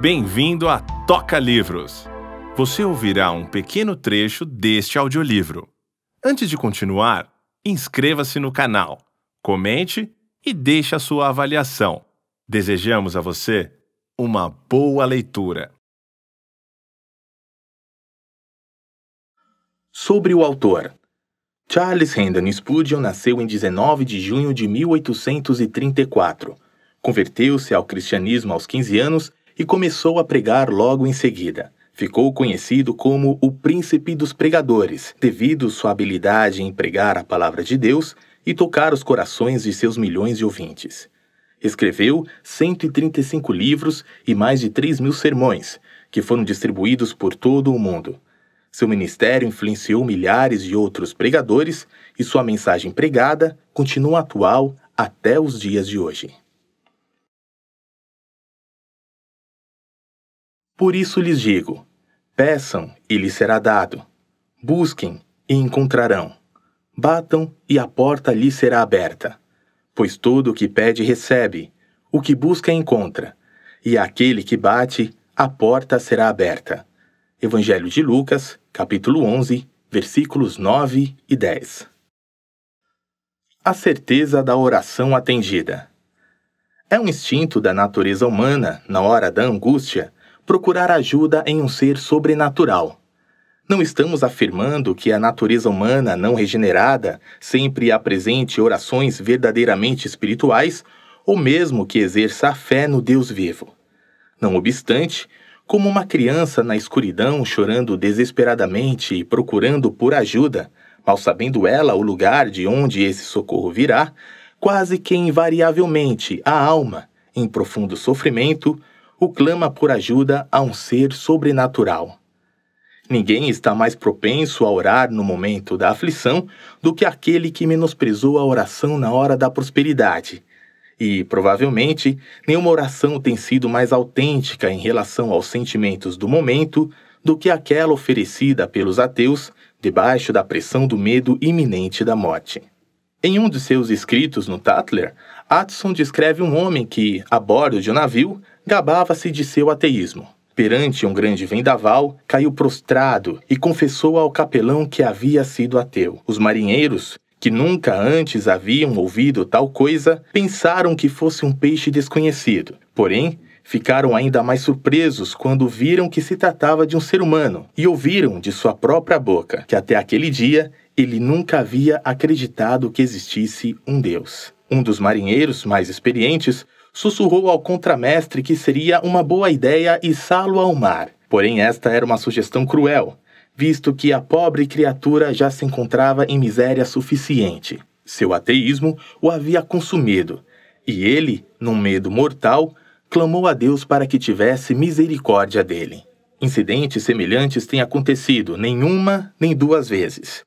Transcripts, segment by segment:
Bem-vindo a Toca Livros! Você ouvirá um pequeno trecho deste audiolivro. Antes de continuar, inscreva-se no canal, comente e deixe a sua avaliação. Desejamos a você uma boa leitura. Sobre o autor. Charles Hendon Spurgeon nasceu em 19 de junho de 1834. Converteu-se ao cristianismo aos 15 anos e começou a pregar logo em seguida. Ficou conhecido como o Príncipe dos Pregadores, devido sua habilidade em pregar a palavra de Deus e tocar os corações de seus milhões de ouvintes. Escreveu 135 livros e mais de 3 mil sermões, que foram distribuídos por todo o mundo. Seu ministério influenciou milhares de outros pregadores e sua mensagem pregada continua atual até os dias de hoje. Por isso lhes digo: peçam e lhes será dado, busquem e encontrarão, batam e a porta lhes será aberta. Pois todo o que pede recebe, o que busca encontra, e aquele que bate, a porta será aberta. Evangelho de Lucas, capítulo 11, versículos 9 e 10. A certeza da oração atendida. É um instinto da natureza humana, na hora da angústia, procurar ajuda em um ser sobrenatural. Não estamos afirmando que a natureza humana não regenerada sempre apresente orações verdadeiramente espirituais ou mesmo que exerça a fé no Deus vivo. Não obstante, como uma criança na escuridão chorando desesperadamente e procurando por ajuda, mal sabendo ela o lugar de onde esse socorro virá, quase que invariavelmente a alma, em profundo sofrimento, o clama por ajuda a um ser sobrenatural. Ninguém está mais propenso a orar no momento da aflição do que aquele que menosprezou a oração na hora da prosperidade. E, provavelmente, nenhuma oração tem sido mais autêntica em relação aos sentimentos do momento do que aquela oferecida pelos ateus debaixo da pressão do medo iminente da morte. Em um de seus escritos no Tatler, Atson descreve um homem que, a bordo de um navio, gabava-se de seu ateísmo. Perante um grande vendaval, caiu prostrado e confessou ao capelão que havia sido ateu. Os marinheiros, que nunca antes haviam ouvido tal coisa, pensaram que fosse um peixe desconhecido. Porém, ficaram ainda mais surpresos quando viram que se tratava de um ser humano e ouviram de sua própria boca que até aquele dia ele nunca havia acreditado que existisse um Deus. Um dos marinheiros mais experientes sussurrou ao contramestre que seria uma boa ideia içá-lo ao mar. Porém, esta era uma sugestão cruel, visto que a pobre criatura já se encontrava em miséria suficiente. Seu ateísmo o havia consumido, e ele, num medo mortal, clamou a Deus para que tivesse misericórdia dele. Incidentes semelhantes têm acontecido nenhuma nem duas vezes.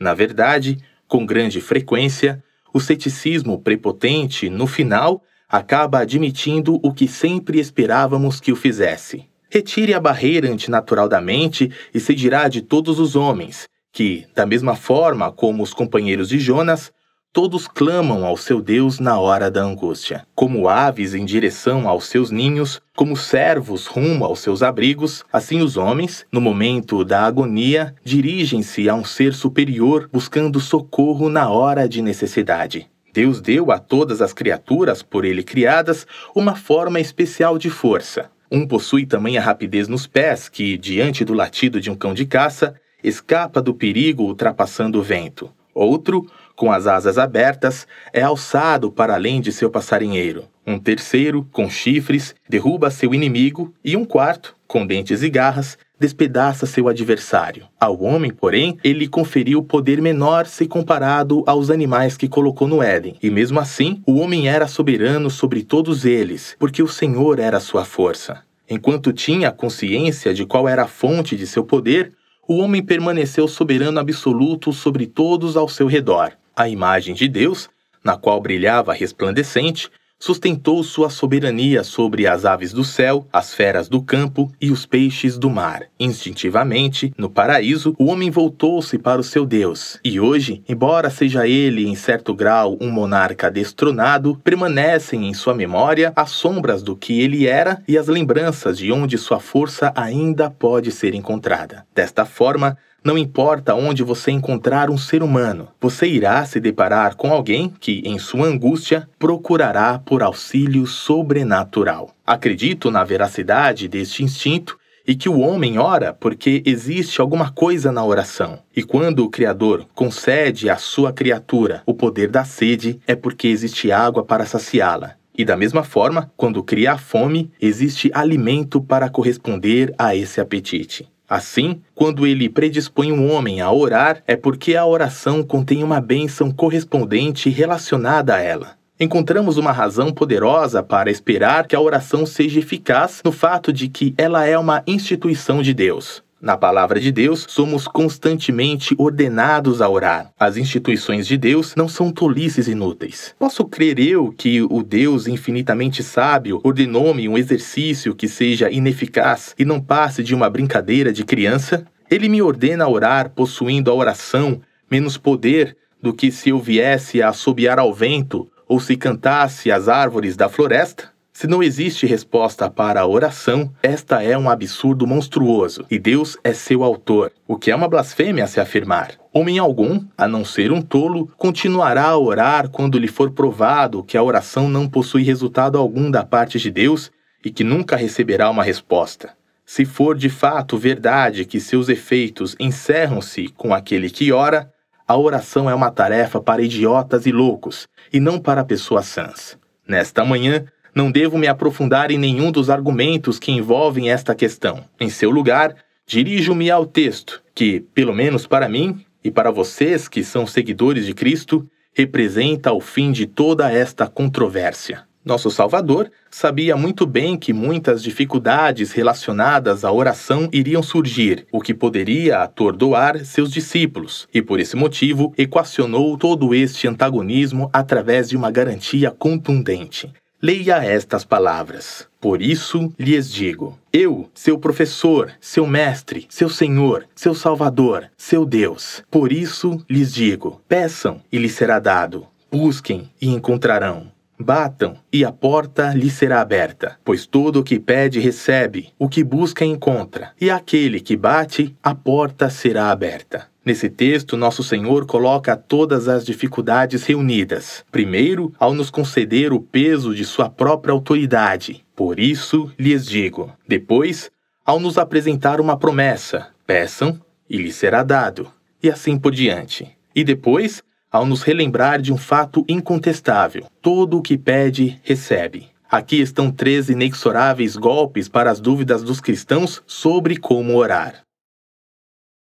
Na verdade, com grande frequência, o ceticismo prepotente, no final, acaba admitindo o que sempre esperávamos que o fizesse. Retire a barreira antinatural da mente e se dirá de todos os homens, que, da mesma forma como os companheiros de Jonas, todos clamam ao seu Deus na hora da angústia. Como aves em direção aos seus ninhos, como servos rumo aos seus abrigos, assim os homens, no momento da agonia, dirigem-se a um ser superior buscando socorro na hora de necessidade. Deus deu a todas as criaturas por ele criadas uma forma especial de força. Um possui também a rapidez nos pés que, diante do latido de um cão de caça, escapa do perigo ultrapassando o vento. Outro, com as asas abertas, é alçado para além de seu passarinheiro. Um terceiro, com chifres, derruba seu inimigo. E um quarto, com dentes e garras, despedaça seu adversário. Ao homem, porém, ele conferiu poder menor se comparado aos animais que colocou no Éden. E mesmo assim, o homem era soberano sobre todos eles, porque o Senhor era sua força. Enquanto tinha consciência de qual era a fonte de seu poder, o homem permaneceu soberano absoluto sobre todos ao seu redor. A imagem de Deus, na qual brilhava resplandecente, sustentou sua soberania sobre as aves do céu, as feras do campo e os peixes do mar. Instintivamente, no paraíso, o homem voltou-se para o seu Deus, e hoje, embora seja ele em certo grau um monarca destronado, permanecem em sua memória as sombras do que ele era e as lembranças de onde sua força ainda pode ser encontrada. Desta forma, não importa onde você encontrar um ser humano, você irá se deparar com alguém que, em sua angústia, procurará por auxílio sobrenatural. Acredito na veracidade deste instinto e que o homem ora porque existe alguma coisa na oração. E quando o Criador concede à sua criatura o poder da sede, é porque existe água para saciá-la. E da mesma forma, quando cria a fome, existe alimento para corresponder a esse apetite. Assim, quando ele predispõe um homem a orar, é porque a oração contém uma bênção correspondente relacionada a ela. Encontramos uma razão poderosa para esperar que a oração seja eficaz no fato de que ela é uma instituição de Deus. Na palavra de Deus, somos constantemente ordenados a orar. As instituições de Deus não são tolices inúteis. Posso crer eu que o Deus infinitamente sábio ordenou-me um exercício que seja ineficaz e não passe de uma brincadeira de criança? Ele me ordena a orar possuindo a oração menos poder do que se eu viesse a assobiar ao vento ou se cantasse às árvores da floresta? Se não existe resposta para a oração, esta é um absurdo monstruoso, e Deus é seu autor, o que é uma blasfêmia se afirmar. Homem algum, a não ser um tolo, continuará a orar quando lhe for provado que a oração não possui resultado algum da parte de Deus e que nunca receberá uma resposta. Se for de fato verdade que seus efeitos encerram-se com aquele que ora, a oração é uma tarefa para idiotas e loucos, e não para pessoas sãs. Nesta manhã, não devo me aprofundar em nenhum dos argumentos que envolvem esta questão. Em seu lugar, dirijo-me ao texto, que, pelo menos para mim e para vocês que são seguidores de Cristo, representa o fim de toda esta controvérsia. Nosso Salvador sabia muito bem que muitas dificuldades relacionadas à oração iriam surgir, o que poderia atordoar seus discípulos, e por esse motivo equacionou todo este antagonismo através de uma garantia contundente. Leia estas palavras. Por isso lhes digo: Eu, seu professor, seu mestre, seu senhor, seu salvador, seu Deus. Por isso lhes digo: Peçam e lhes será dado. Busquem e encontrarão. Batam, e a porta lhe será aberta, pois todo o que pede recebe, o que busca encontra, e aquele que bate, a porta será aberta. Nesse texto, Nosso Senhor coloca todas as dificuldades reunidas. Primeiro, ao nos conceder o peso de sua própria autoridade. Por isso lhes digo. Depois, ao nos apresentar uma promessa: peçam e lhes será dado. E assim por diante. E depois, ao nos relembrar de um fato incontestável: todo o que pede, recebe. Aqui estão três inexoráveis golpes para as dúvidas dos cristãos sobre como orar.